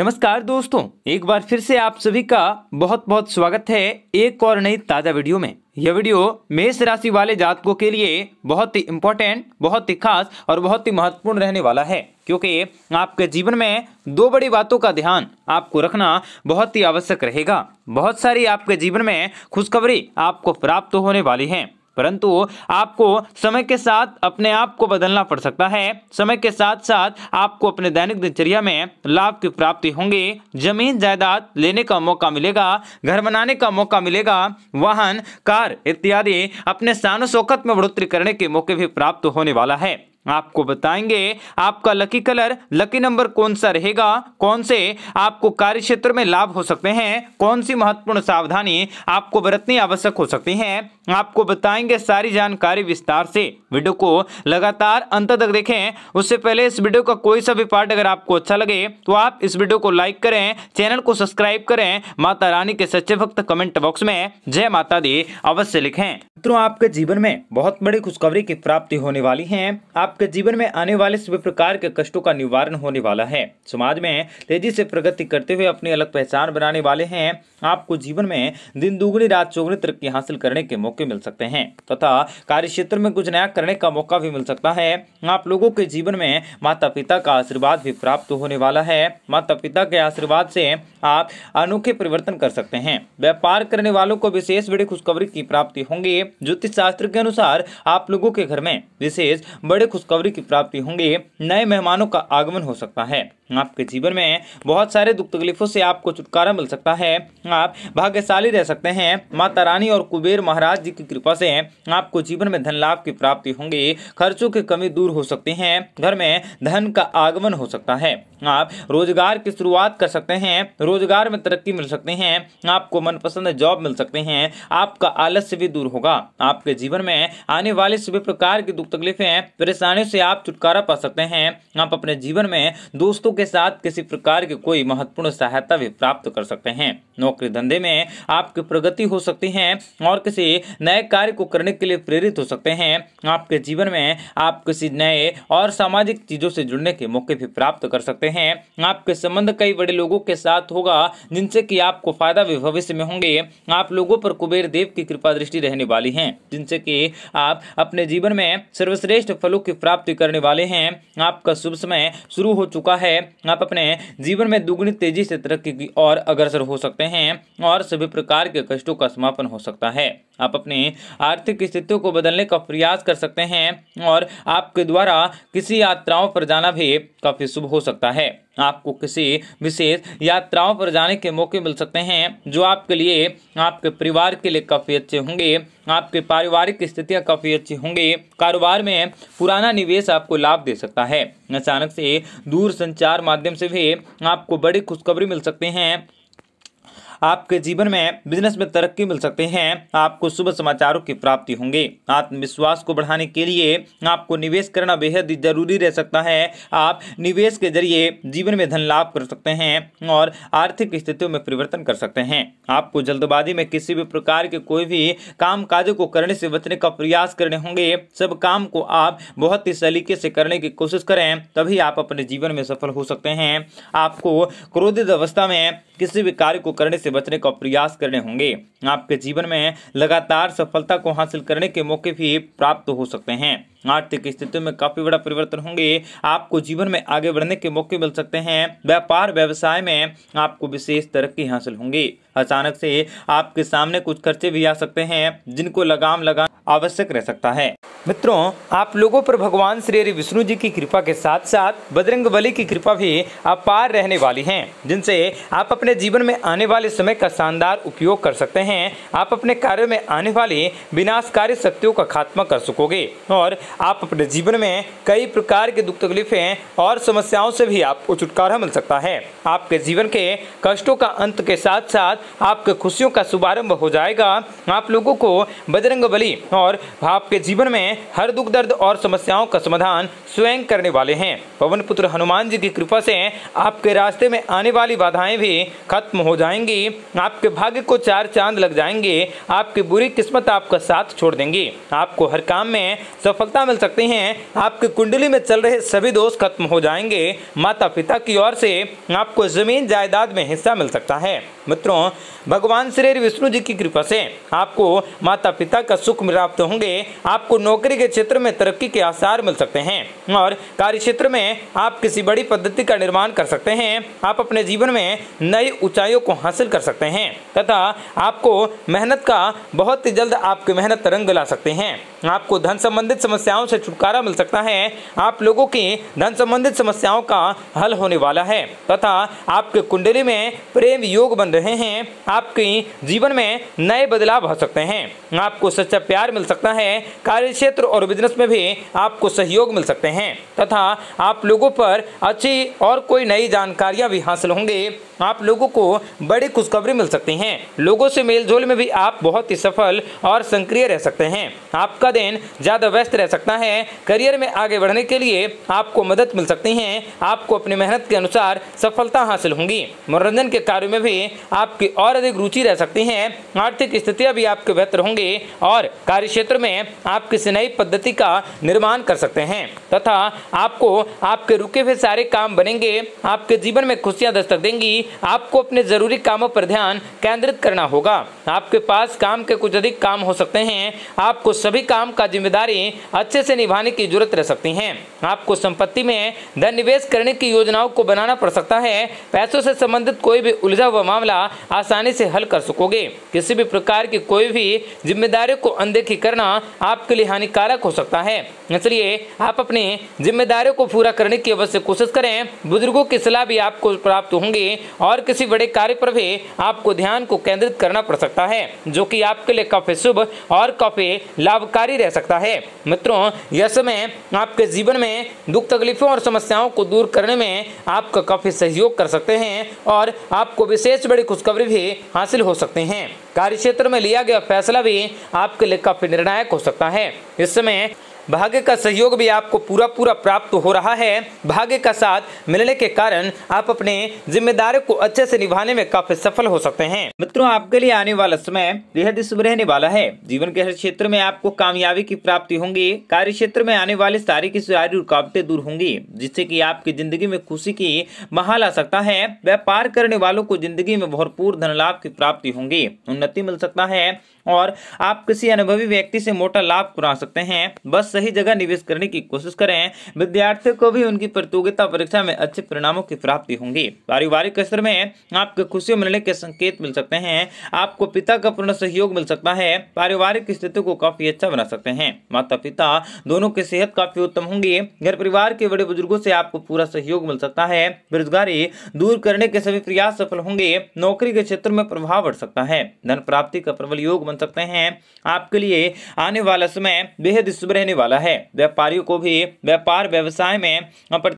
नमस्कार दोस्तों एक बार फिर से आप सभी का बहुत बहुत स्वागत है एक और नई ताज़ा वीडियो में यह वीडियो मेष राशि वाले जातकों के लिए बहुत ही इम्पोर्टेंट बहुत ही खास और बहुत ही महत्वपूर्ण रहने वाला है क्योंकि आपके जीवन में दो बड़ी बातों का ध्यान आपको रखना बहुत ही आवश्यक रहेगा बहुत सारी आपके जीवन में खुशखबरी आपको प्राप्त होने वाली है परंतु आपको समय के साथ अपने आप को बदलना पड़ सकता है समय के साथ साथ आपको अपने दैनिक दिनचर्या में लाभ की प्राप्ति होंगे जमीन जायदाद लेने का मौका मिलेगा घर बनाने का मौका मिलेगा वाहन कार इत्यादि अपने शान शौकत में बढ़ोतरी करने के मौके भी प्राप्त होने वाला है आपको बताएंगे आपका लकी कलर लकी नंबर कौन सा रहेगा कौन से आपको कार्य क्षेत्र में लाभ हो सकते हैं कौन सी महत्वपूर्ण सावधानी आपको बरतनी आवश्यक हो सकती है आपको बताएंगे सारी जानकारी विस्तार से वीडियो को लगातार अंत तक देखें उससे पहले इस वीडियो का कोई सा भी पार्ट अगर आपको अच्छा लगे तो आप इस वीडियो को लाइक करें चैनल को सब्सक्राइब करें माता रानी के सच्चे भक्त कमेंट बॉक्स में जय माता दी अवश्य लिखे मित्रों आपके जीवन में बहुत बड़ी खुशखबरी की प्राप्ति होने वाली है आप आपके जीवन में आने वाले सभी प्रकार के कष्टों का निवारण होने वाला है समाज में तेजी से प्रगति करते हुए अपनी अलग पहचान बनाने वाले हैं आपको जीवन में दिन दुगुनी रात चौगुनी तरक्की हासिल करने के मौके मिल सकते हैं तथा कार्य क्षेत्र में कुछ नया करने का मौका भी मिल सकता है आप लोगों के जीवन में माता पिता का आशीर्वाद भी प्राप्त होने वाला है माता पिता के आशीर्वाद से आप अनोखे परिवर्तन कर सकते हैं व्यापार करने वालों को विशेष बड़ी खुशखबरी की प्राप्ति होंगी ज्योतिष शास्त्र के अनुसार आप लोगों के घर में विशेष बड़े खुशखबरी की प्राप्ति होंगी नए मेहमानों का आगमन हो सकता है आपके जीवन में बहुत सारे दुख तकलीफों से आपको छुटकारा मिल सकता है आप भाग्यशाली रह सकते हैं माता रानी और कुबेर महाराज जी की कृपा से आपको जीवन में धन लाभ की प्राप्ति होंगी खर्चों की कमी दूर हो सकती है घर में धन का आगमन हो सकता है आप रोजगार की शुरुआत कर सकते हैं रोजगार में तरक्की मिल सकते हैं आपको मनपसंद जॉब मिल सकते हैं आपका आलस्य भी दूर होगा आपके जीवन में आने वाले सभी प्रकार की दुख तकलीफें परेशान परेशानियों से आप छुटकारा पा सकते हैं आप अपने जीवन में दोस्तों के साथ किसी प्रकार की कोई महत्वपूर्ण सहायता भी प्राप्त कर सकते हैं नौकरी धंधे में आपकी प्रगति हो सकती है और किसी नए कार्य को करने के लिए प्रेरित हो सकते हैं आपके जीवन में आप किसी नए और सामाजिक चीज़ों से जुड़ने के मौके भी प्राप्त कर सकते हैं आपके संबंध कई बड़े लोगों के साथ होगा जिनसे कि आपको फायदा भी भविष्य में होंगे आप लोगों पर कुबेर देव की कृपा दृष्टि रहने वाली है जिनसे कि आप अपने जीवन में सर्वश्रेष्ठ फलों की प्राप्ति करने वाले हैं आपका शुभ समय शुरू हो चुका है आप अपने जीवन में दुगुनी तेजी से तरक्की की ओर अग्रसर हो सकते हैं और सभी प्रकार के कष्टों का समापन हो सकता है आप अपनी आर्थिक स्थितियों को बदलने का प्रयास कर सकते हैं और आपके द्वारा किसी यात्राओं पर जाना भी काफ़ी शुभ हो सकता है आपको किसी विशेष यात्राओं पर जाने के मौके मिल सकते हैं जो आपके लिए आपके परिवार के लिए काफ़ी अच्छे होंगे आपके पारिवारिक स्थितियां काफ़ी अच्छी होंगी कारोबार में पुराना निवेश आपको लाभ दे सकता है अचानक से दूर संचार माध्यम से भी आपको बड़ी खुशखबरी मिल सकती हैं आपके जीवन में बिजनेस में तरक्की मिल सकते हैं आपको शुभ समाचारों की प्राप्ति होंगे आत्मविश्वास को बढ़ाने के लिए आपको निवेश करना बेहद जरूरी रह सकता है आप निवेश के जरिए जीवन में धन लाभ कर सकते हैं और आर्थिक स्थितियों में परिवर्तन कर सकते हैं आपको जल्दबाजी में किसी भी प्रकार के कोई भी काम को करने से बचने का प्रयास करने होंगे सब काम को आप बहुत ही सलीके से करने की कोशिश करें तभी आप अपने जीवन में सफल हो सकते हैं आपको क्रोधित अवस्था में किसी भी कार्य को करने से से बचने का प्रयास करने होंगे आपके जीवन में लगातार सफलता को हासिल करने के मौके भी प्राप्त हो सकते हैं आर्थिक स्थिति में काफी बड़ा परिवर्तन होंगे आपको जीवन में आगे बढ़ने के मौके मिल सकते हैं व्यापार व्यवसाय में आपको विशेष तरक्की हासिल होंगी अचानक से आपके सामने कुछ खर्चे भी आ सकते हैं जिनको लगाम लगाना आवश्यक रह सकता है मित्रों आप लोगों पर भगवान श्री हरि विष्णु जी की कृपा के साथ साथ बजरंग बली की कृपा भी अपार रहने वाली है जिनसे आप अपने जीवन में आने वाले समय का शानदार उपयोग कर सकते हैं आप अपने कार्यों में आने वाली विनाशकारी शक्तियों का खात्मा कर सकोगे और आप अपने जीवन में कई प्रकार के दुख तकलीफें और समस्याओं से भी आपको छुटकारा मिल सकता है आपके जीवन के कष्टों का अंत के साथ साथ आपके खुशियों का शुभारंभ हो जाएगा आप लोगों को बजरंग और आपके जीवन में हर दुख दर्द और समस्याओं का समाधान स्वयं करने वाले हैं पवन पुत्र हनुमान जी की कृपा से आपके रास्ते में आने वाली बाधाएं भी खत्म हो जाएंगी आपके भाग्य को चार चांद लग जाएंगे आपकी बुरी किस्मत आपका साथ छोड़ देंगी आपको हर काम में सफलता सफलता मिल सकती है आपकी कुंडली में चल रहे सभी दोष खत्म हो जाएंगे माता पिता की ओर से आपको जमीन जायदाद में हिस्सा मिल सकता है मित्रों भगवान श्री विष्णु जी की कृपा से आपको माता पिता का सुख प्राप्त होंगे आपको नौकरी के क्षेत्र में तरक्की के आसार मिल सकते हैं और कार्य क्षेत्र में आप किसी बड़ी पद्धति का निर्माण कर सकते हैं आप अपने जीवन में नई ऊंचाइयों को हासिल कर सकते हैं तथा आपको मेहनत का बहुत ही जल्द आपकी मेहनत रंग ला सकते हैं आपको धन संबंधित समस्याओं से छुटकारा मिल सकता है आप लोगों की धन संबंधित समस्याओं का हल होने वाला है तथा आपके कुंडली में प्रेम योग बन रहे हैं आपके जीवन में नए बदलाव आ सकते हैं आपको सच्चा प्यार मिल सकता है कार्य क्षेत्र और बिजनेस में भी आपको सहयोग मिल सकते हैं तथा आप लोगों पर अच्छी और कोई नई जानकारियां भी हासिल होंगे आप लोगों को बड़ी खुशखबरी मिल सकती है लोगों से मेलजोल में भी आप बहुत ही सफल और सक्रिय रह सकते हैं आपका दिन ज़्यादा व्यस्त रह सकता है करियर में आगे बढ़ने के लिए आपको मदद मिल सकती है आपको अपनी मेहनत के अनुसार सफलता हासिल होंगी मनोरंजन के कार्यों में भी आपकी और अधिक रुचि रह सकती है आर्थिक स्थितियाँ भी आपके बेहतर होंगी और कार्य क्षेत्र में आप किसी नई पद्धति का निर्माण कर सकते हैं तथा आपको आपके रुके हुए सारे काम बनेंगे आपके जीवन में खुशियां दस्तक देंगी आपको अपने ज़रूरी कामों पर ध्यान केंद्रित करना होगा आपके पास काम के कुछ अधिक काम हो सकते हैं आपको सभी काम का जिम्मेदारी अच्छे से निभाने की जरूरत रह सकती है आपको संपत्ति में धन निवेश करने की योजनाओं को बनाना पड़ सकता है पैसों से संबंधित कोई भी उलझा हुआ मामला आसानी से हल कर सकोगे किसी भी प्रकार की कोई भी जिम्मेदारी को अनदेखी करना आपके लिए हानिकारक हो सकता है इसलिए आप अपनी जिम्मेदारियों को पूरा करने की अवश्य कोशिश करें बुजुर्गों की सलाह भी आपको प्राप्त होंगी और किसी बड़े कार्य पर भी आपको ध्यान को केंद्रित करना पड़ सकता है जो कि आपके लिए काफ़ी शुभ और काफ़ी लाभकारी रह सकता है मित्रों यह समय आपके जीवन में दुख तकलीफों और समस्याओं को दूर करने में आपका काफ़ी सहयोग कर सकते हैं और आपको विशेष बड़ी खुशखबरी भी हासिल हो सकते हैं कार्य क्षेत्र में लिया गया फैसला भी आपके लिए काफ़ी निर्णायक हो सकता है इस समय भाग्य का सहयोग भी आपको पूरा पूरा प्राप्त हो रहा है भाग्य का साथ मिलने के कारण आप अपने जिम्मेदारी को अच्छे से निभाने में काफी सफल हो सकते हैं मित्रों आपके लिए आने वाला समय बेहद शुभ रहने वाला है जीवन के हर क्षेत्र में आपको कामयाबी की प्राप्ति होंगी कार्य क्षेत्र में आने वाले सारी की सारी रुकावटें दूर होंगी जिससे की आपकी जिंदगी में खुशी की महाल आ सकता है व्यापार करने वालों को जिंदगी में भरपूर धन लाभ की प्राप्ति होंगी उन्नति मिल सकता है और आप किसी अनुभवी व्यक्ति से मोटा लाभ करा सकते हैं बस सही जगह निवेश करने की कोशिश करें विद्यार्थियों को भी उनकी प्रतियोगिता परीक्षा में अच्छे परिणामों की प्राप्ति होंगी पारिवारिक स्तर में आपके खुशियों मिलने के संकेत मिल सकते हैं आपको पिता का पूर्ण सहयोग मिल सकता है पारिवारिक स्थिति को काफी अच्छा बना सकते हैं माता पिता दोनों की सेहत काफी उत्तम होंगी घर परिवार के बड़े बुजुर्गो से आपको पूरा सहयोग मिल सकता है बेरोजगारी दूर करने के सभी प्रयास सफल होंगे नौकरी के क्षेत्र में प्रभाव बढ़ सकता है धन प्राप्ति का प्रबल योग बन सकते हैं आपके लिए आने वाला समय बेहद शुभ रहने वाला वाला है व्यापारियों को भी व्यापार व्यवसाय में